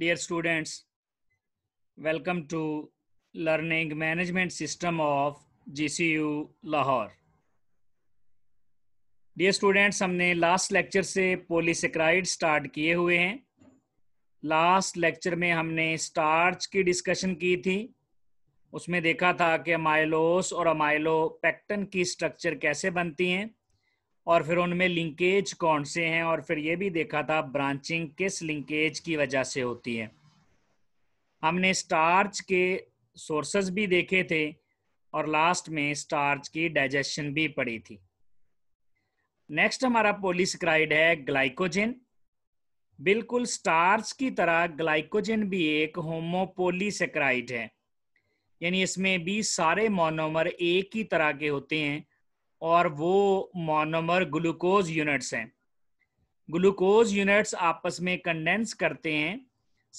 dear students welcome to learning management system of gcu lahore dear students humne last lecture se polysaccharide start kiye hue hain last lecture mein humne starch ki discussion ki thi usme dekha tha ki amylose aur amylopectin ki structure kaise banti hain और फिर उनमें linkage कौन से हैं और फिर ये भी देखा था ब्रांचिंग किस लिंकेज की वजह से होती है हमने स्टार्च के सोर्सेज भी देखे थे और लास्ट में स्टार्च की डाइजेशन भी पड़ी थी नेक्स्ट हमारा पोलिसक्राइड है ग्लाइकोजन बिल्कुल स्टार्च की तरह ग्लाइकोजन भी एक होमोपोलीसेक्राइड है यानी इसमें भी सारे मोनोमर एक ही तरह के होते हैं और वो मोनोमर ग्लूकोज यूनिट्स हैं ग्लूकोज यूनिट्स आपस में कंडेंस करते हैं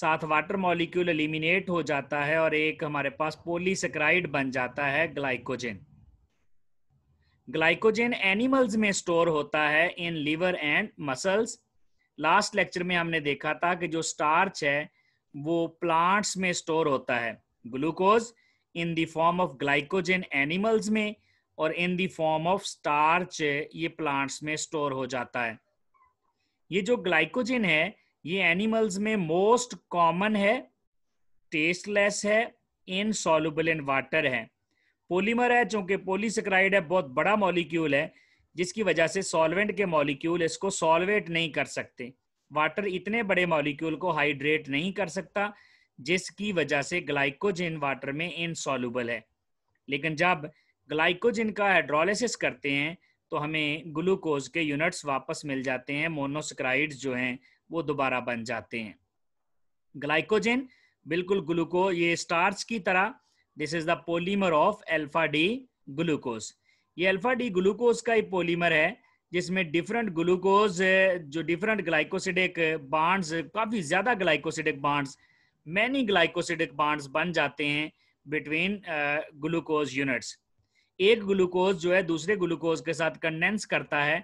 साथ वाटर मॉलिक्यूल एलिमिनेट हो जाता है और एक हमारे पास पोलीसेक्राइड बन जाता है ग्लाइकोजन ग्लाइकोजन एनिमल्स में स्टोर होता है in liver and muscles last lecture में हमने देखा था कि जो स्टार्च है वो प्लांट्स में स्टोर होता है glucose in the form of glycogen animals में और in the form of starch ये प्लांट्स में स्टोर हो जाता है ये जो ग्लाइकोजन है ये एनिमल्स में मोस्ट कॉमन है टेस्टलेस है सोलबल इन वाटर है पोलीमर है चूंकि पोलीसक्राइड है बहुत बड़ा मॉलिक्यूल है जिसकी वजह से सॉल्वेंट के मॉलिक्यूल इसको सॉल्वेट नहीं कर सकते वाटर इतने बड़े मॉलिक्यूल को हाइड्रेट नहीं कर सकता जिसकी वजह से ग्लाइकोजन वाटर में इनसॉल्युबल है लेकिन जब ग्लाइकोजिन का हाइड्रोलिसिस करते हैं तो हमें ग्लूकोज के यूनिट्स वापस मिल जाते हैं मोनोसक्राइड जो हैं वो दोबारा बन जाते हैं ग्लाइकोजिन बिल्कुल ग्लूको ये स्टार्च की तरह this is the polymer of alpha D glucose ये अल्फा डी ग्लूकोज का ही पोलीमर है जिसमें डिफरेंट ग्लूकोज जो डिफरेंट ग्लाइकोसिडिक बाड्स काफ़ी ज़्यादा glycosidic bonds many glycosidic bonds बन जाते हैं बिटवीन ग्लूकोज यूनिट्स एक ग्लूकोज जो है दूसरे ग्लूकोज के साथ कंडेंस करता है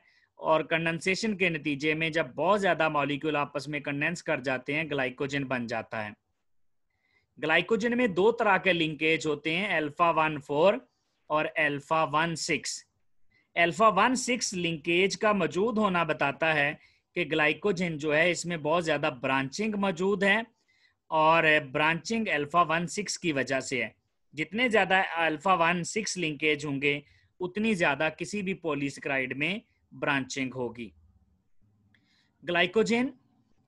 और कंडेंसेशन के नतीजे में जब बहुत ज़्यादा मॉलिक्यूल आपस में कंडेंस कर जाते हैं ग्लाइकोजन बन जाता है ग्लाइकोजन में दो तरह के लिंकेज होते हैं अल्फा वन फोर और alpha one six alpha one six linkage का मौजूद होना बताता है कि ग्लाइकोजन जो है इसमें बहुत ज़्यादा ब्रांचिंग मौजूद है और ब्रांचिंग एल्फा वन सिक्स की वजह से है जितने ज्यादा अल्फा वन सिक्स लिंकेज होंगे उतनी ज्यादा किसी भी पोलिसक्राइड में ब्रांचिंग होगी ग्लाइकोजेन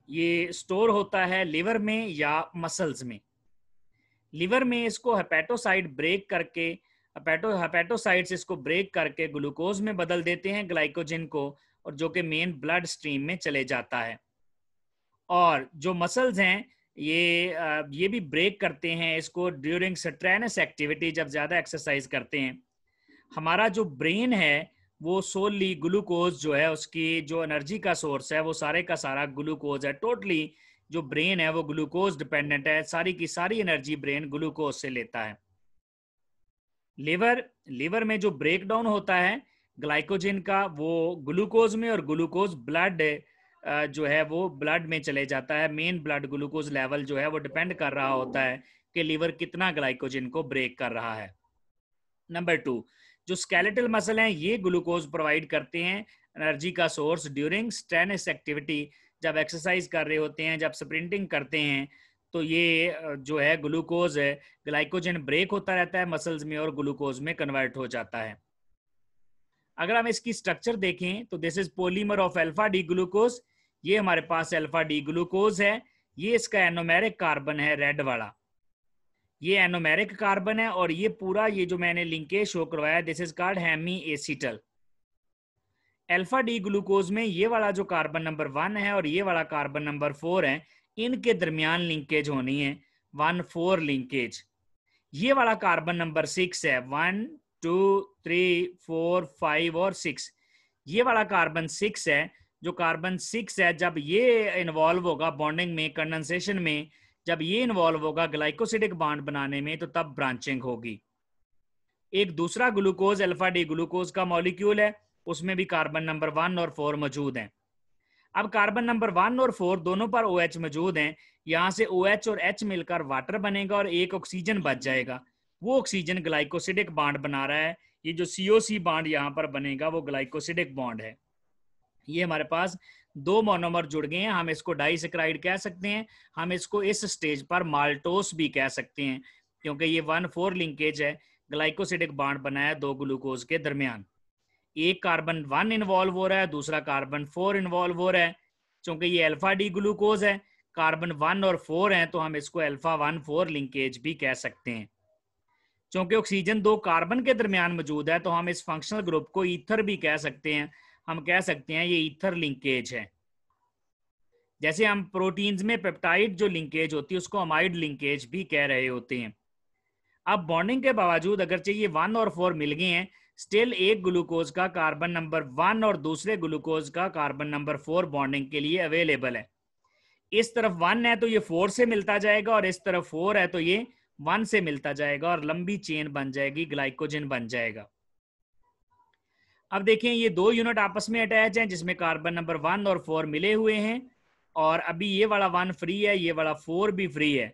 ये स्टोर होता है लिवर में या मसल्स में लिवर में इसको हेपेटोसाइड ब्रेक करके हेपेटो हेपेटोसाइड इसको ब्रेक करके ग्लूकोज में बदल देते हैं ग्लाइकोजेन को और जो कि मेन ब्लड स्ट्रीम में चले जाता है और जो मसल्स हैं ये ये भी ब्रेक करते हैं इसको ड्यूरिंग स्ट्रेनस एक्टिविटी जब ज़्यादा एक्सरसाइज करते हैं हमारा जो ब्रेन है वो सोलली ग्लूकोज जो है उसकी जो एनर्जी का सोर्स है वो सारे का सारा ग्लूकोज है टोटली जो ब्रेन है वो ग्लूकोज डिपेंडेंट है सारी की सारी एनर्जी ब्रेन ग्लूकोज से लेता है लीवर लीवर में जो ब्रेकडाउन होता है ग्लाइकोजिन का वो ग्लूकोज में और ग्लूकोज ब्लड जो है वो ब्लड में चले जाता है मेन ब्लड ग्लूकोज लेवल जो है वो डिपेंड कर रहा होता है कि लीवर कितना ग्लाइकोजन को ब्रेक कर रहा है नंबर टू जो स्केलेटल मसल हैं ये ग्लूकोज प्रोवाइड करते हैं एनर्जी का सोर्स ड्यूरिंग स्ट्रेनिस एक्टिविटी जब एक्सरसाइज कर रहे होते हैं जब स्प्रिंटिंग करते हैं तो ये जो है ग्लूकोज है ग्लाइकोजन ब्रेक होता रहता है मसल्स में और ग्लूकोज में कन्वर्ट हो जाता है अगर हम इसकी स्ट्रक्चर देखें तो this is polymer of alpha D glucose ये हमारे पास अल्फा डी ग्लूकोज है ये इसका एनोमेरिक कार्बन है रेड वाला ये एनोमेरिक कार्बन है और ये पूरा ये जो मैंने लिंकेज शो करवाया this is card hemiacetal alpha D glucose में ये वाला जो कार्बन नंबर वन है और ये वाला कार्बन नंबर फोर है इनके दरमियान लिंकेज होनी है वन फोर लिंकेज ये वाला कार्बन नंबर सिक्स है one two three four five और सिक्स ये वाला कार्बन सिक्स है जो कार्बन सिक्स है जब ये इन्वॉल्व होगा बॉन्डिंग में कंडेंसेशन में जब ये इन्वॉल्व होगा ग्लाइकोसिडिक बाड बनाने में तो तब ब्रांचिंग होगी एक दूसरा ग्लूकोज अल्फा डी ग्लूकोज का मॉलिक्यूल है उसमें भी कार्बन नंबर वन और फोर मौजूद हैं अब कार्बन नंबर वन और फोर दोनों पर ओ OH मौजूद हैं यहां से ओ OH और एच मिलकर वाटर बनेगा और एक ऑक्सीजन बच जाएगा वो ऑक्सीजन ग्लाइकोसिडिक बाड बना रहा है ये जो सीओ सी बाड यहाँ पर बनेगा वो ग्लाइकोसिडिक बॉन्ड है ये हमारे पास दो मोनोमर जुड़ गए हैं हम इसको डाइसेक्राइड कह सकते हैं हम इसको इस स्टेज पर माल्टोस भी कह सकते हैं क्योंकि ये वन फोर लिंकेज है ग्लाइकोसिडिक बाड बनाया दो ग्लूकोज के दरमियान एक कार्बन वन इन्वॉल्व हो रहा है दूसरा कार्बन फोर इन्वॉल्व हो रहा है क्योंकि ये अल्फा डी ग्लूकोज है कार्बन वन और फोर है तो हम इसको अल्फा वन फोर लिंकेज भी कह सकते हैं क्योंकि ऑक्सीजन दो कार्बन के दरमियान मौजूद है तो हम इस फंक्शनल ग्रुप को ईथर भी कह सकते हैं हम कह सकते हैं ये ईथर लिंकेज है जैसे हम प्रोटीन्स में पेप्टाइड जो लिंकेज होती है उसको अमाइड लिंकेज भी कह रहे होते हैं अब बॉन्डिंग के बावजूद अगर चाहिए वन और फोर मिल गए हैं स्टिल एक ग्लूकोज का कार्बन नंबर वन और दूसरे ग्लूकोज का कार्बन नंबर फोर बॉन्डिंग के लिए अवेलेबल है इस तरफ वन है तो ये फोर से मिलता जाएगा और इस तरफ फोर है तो ये वन से मिलता जाएगा और लंबी चेन बन जाएगी ग्लाइकोजन बन जाएगा अब देखें ये दो यूनिट आपस में अटैच हैं जिसमें कार्बन नंबर वन और फोर मिले हुए हैं और अभी ये वाला वन फ्री है ये वाला फोर भी फ्री है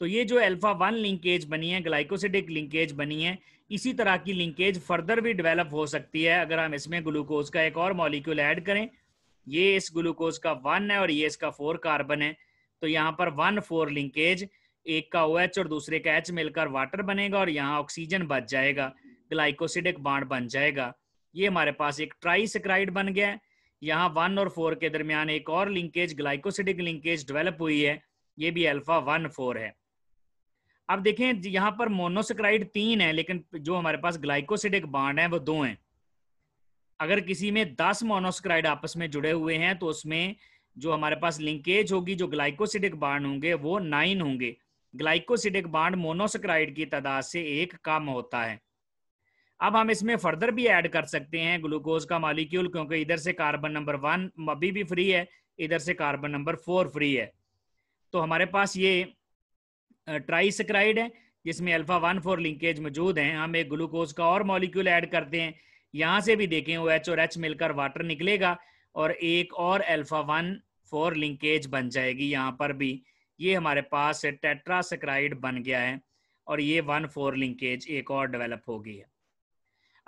तो ये जो अल्फा वन लिंकेज बनी है ग्लाइकोसिडिक लिंकेज बनी है इसी तरह की लिंकेज फर्दर भी डेवलप हो सकती है अगर हम इसमें ग्लूकोज का एक और मॉलिक्यूल ऐड करें ये इस ग्लूकोज का वन है और ये इसका फोर कार्बन है तो यहाँ पर वन फोर लिंकेज एक का ओ OH और दूसरे का एच मिलकर वाटर बनेगा और यहाँ ऑक्सीजन बच जाएगा ग्लाइकोसिडिक बाड बन जाएगा ये हमारे पास एक ट्राइसक्राइड बन गया यहाँ वन और फोर के दरमियान एक और लिंकेज ग्लाइकोसिडिक लिंकेज डेवलप हुई है ये भी अल्फा वन फोर है अब देखें यहाँ पर मोनोसक्राइड तीन है लेकिन जो हमारे पास ग्लाइकोसिडिक बाड है वो दो हैं अगर किसी में दस मोनोसक्राइड आपस में जुड़े हुए हैं तो उसमें जो हमारे पास लिंकेज होगी जो ग्लाइकोसिडिक बाड होंगे वो नाइन होंगे ग्लाइकोसिडिक बाड मोनोसक्राइड की तादाद से एक कम होता है अब हम इसमें फर्दर भी ऐड कर सकते हैं ग्लूकोज का मालिक्यूल क्योंकि इधर से कार्बन नंबर वन अभी भी फ्री है इधर से कार्बन नंबर फोर फ्री है तो हमारे पास ये ट्राइसक्राइड है जिसमें अल्फा वन फोर लिंकेज मौजूद हैं हम एक ग्लूकोज का और मॉलिक्यूल ऐड करते हैं यहाँ से भी देखें वो एच और एच मिलकर वाटर निकलेगा और एक और अल्फा वन फोर लिंकेज बन जाएगी यहाँ पर भी ये हमारे पास टेट्रासक्राइड बन गया है और ये वन फोर लिंकेज एक और डेवलप हो गई है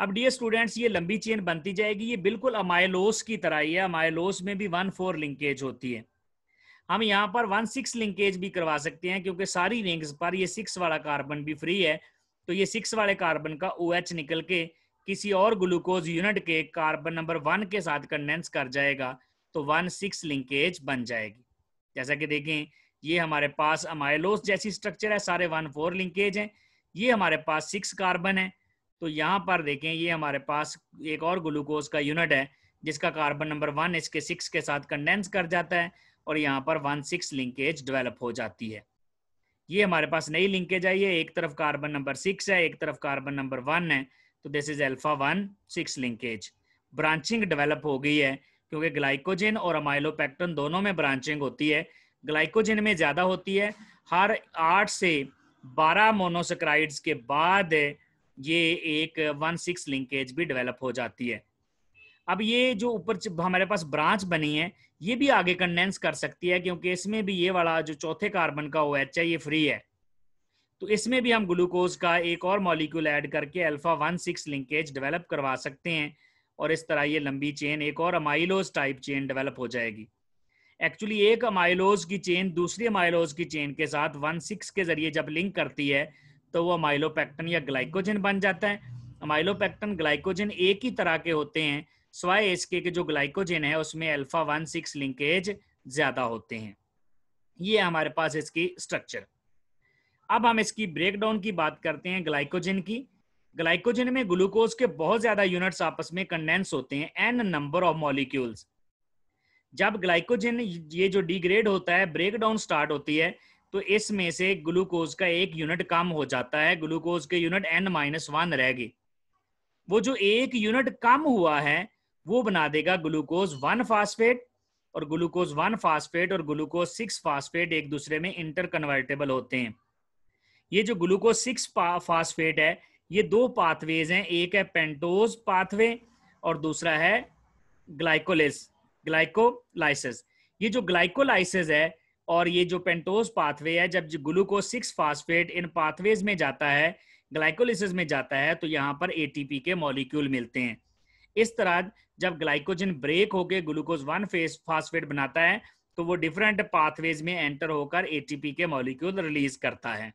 अब डियर स्टूडेंट्स ये लंबी चेन बनती जाएगी ये बिल्कुल अमाइलोस की तरह ही है अमायलोस में भी वन फोर लिंकेज होती है हम यहाँ पर वन सिक्स लिंकेज भी करवा सकते हैं क्योंकि सारी रिंग्स पर ये सिक्स वाला कार्बन भी फ्री है तो ये सिक्स वाले कार्बन का ओ OH निकल के किसी और ग्लूकोज यूनिट के कार्बन नंबर वन के साथ कंडेंस कर जाएगा तो वन सिक्स लिंकेज बन जाएगी जैसा कि देखें ये हमारे पास अमाइलोस जैसी स्ट्रक्चर है सारे वन फोर लिंकेज हैं ये हमारे पास सिक्स कार्बन है तो यहाँ पर देखें ये हमारे पास एक और ग्लूकोज का यूनिट है जिसका कार्बन नंबर वन इसके सिक्स के साथ कंडेंस कर जाता है और यहाँ पर वन सिक्स लिंकेज डेवलप हो जाती है ये हमारे पास नई लिंकेज आई है एक तरफ कार्बन नंबर सिक्स है एक तरफ कार्बन नंबर वन है तो this is alpha one six linkage branching develop हो गई है क्योंकि ग्लाइकोजिन और अमाइलोपैक्टन दोनों में ब्रांचिंग होती है ग्लाइकोजिन में ज़्यादा होती है हर आठ से बारह मोनोसक्राइड्स के बाद ये एक वन सिक्स लिंकेज भी डेवलप हो जाती है अब ये जो ऊपर हमारे पास ब्रांच बनी है ये भी आगे कंडेंस कर सकती है क्योंकि इसमें भी ये वाला जो चौथे कार्बन का ओ एच है ये फ्री है तो इसमें भी हम ग्लूकोज का एक और मॉलिक्यूल ऐड करके alpha one six linkage develop करवा सकते हैं और इस तरह ये लंबी चेन एक और अमाइलोज टाइप चेन डेवलप हो जाएगी एक्चुअली एक अमाइलोज की चेन दूसरी अमाइलोज की चेन के साथ वन सिक्स के जरिए जब लिंक करती है तो वो अमाइलोपैक्टन या ग्लाइकोजन बन जाता है अमाइलोपैक्टन ग्लाइकोजन एक ही तरह के होते हैं स्वाय एसके के जो ग्लाइकोजन है उसमें अल्फा वन सिक्स लिंकेज ज्यादा होते हैं ये हमारे पास इसकी स्ट्रक्चर अब हम इसकी ब्रेकडाउन की बात करते हैं ग्लाइकोजन की ग्लाइकोजन में ग्लूकोज के बहुत ज्यादा यूनिट्स आपस में कंडेंस होते हैं एन नंबर ऑफ मॉलिक्यूल्स जब ग्लाइकोजन ये जो डिग्रेड होता है ब्रेकडाउन स्टार्ट होती है तो इसमें से ग्लूकोज का एक यूनिट कम हो जाता है ग्लूकोज के यूनिट एन माइनस वन रहेगी वो जो एक यूनिट कम हुआ है वो बना देगा ग्लूकोज वन फास्फेट और ग्लूकोज वन फास्फेट और ग्लूकोज सिक्स फास्फेट एक दूसरे में इंटर कन्वर्टेबल होते हैं ये जो ग्लूकोज सिक्स फास्फेट है ये दो पाथवेज हैं एक है पेंटोज पाथवे और दूसरा है ग्लाइकोलिस ग्लाइकोलाइसिस ये जो ग्लाइकोलाइसिस है और ये जो पेंटोज पाथवे है जब ग्लूकोज सिक्स फास्फेट इन पाथवेज में जाता है ग्लाइकोलिसिस में जाता है तो यहाँ पर एटीपी के मॉलिक्यूल मिलते हैं इस तरह जब ग्लाइकोजन ब्रेक होकर ग्लूकोज वन फेस फास्फेट बनाता है तो वो डिफरेंट पाथवेज में एंटर होकर एटीपी के मॉलिक्यूल रिलीज करता है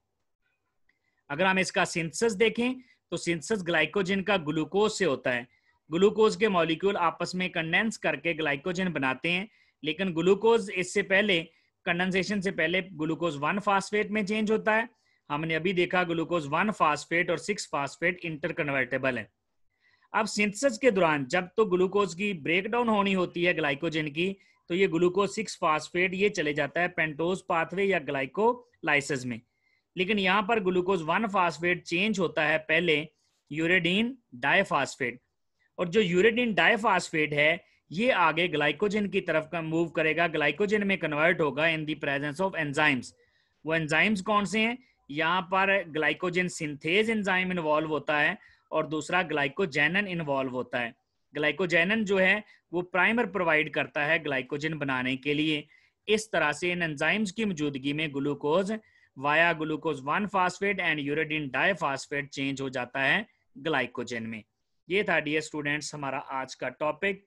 अगर हम इसका सिंथेसिस देखें तो सिंथेसिस ग्लाइकोजन का ग्लूकोज से होता है ग्लूकोज के मॉलिक्यूल आपस में कंडेंस करके ग्लाइकोजन बनाते हैं लेकिन ग्लूकोज इससे पहले कंडेंसेशन से पहले ग्लूकोज वन फास्फेट में चेंज होता है हमने अभी देखा ग्लूकोज वन फास्फेट और सिक्स फास्फेट इंटरकन्वर्टेबल है अब सिंथेसिस के दौरान जब तो ग्लूकोज की ब्रेकडाउन होनी होती है ग्लाइकोजन की तो ये ग्लूकोज सिक्स फास्फेट ये चले जाता है पेंटोज पाथवे या ग्लाइकोलाइसिस में लेकिन यहाँ पर ग्लूकोज वन फास्फेट चेंज होता है पहले यूरेडीन डायफास्फेट और जो यूरेडीन डायफास्फेट है ये आगे ग्लाइकोजन की तरफ का मूव करेगा ग्लाइकोजन में कन्वर्ट होगा in the presence of enzymes वो एंजाइम्स कौन से हैं यहाँ पर ग्लाइकोजन सिंथेज एंजाइम इन्वॉल्व होता है और दूसरा ग्लाइकोजेनन इन्वॉल्व होता है ग्लाइकोजेनन जो है वो प्राइमर प्रोवाइड करता है ग्लाइकोजन बनाने के लिए इस तरह से इन एंजाइम्स की मौजूदगी में glucose via glucose one phosphate and uridine diphosphate change हो जाता है ग्लाइकोजन में ये था डियर स्टूडेंट्स हमारा आज का टॉपिक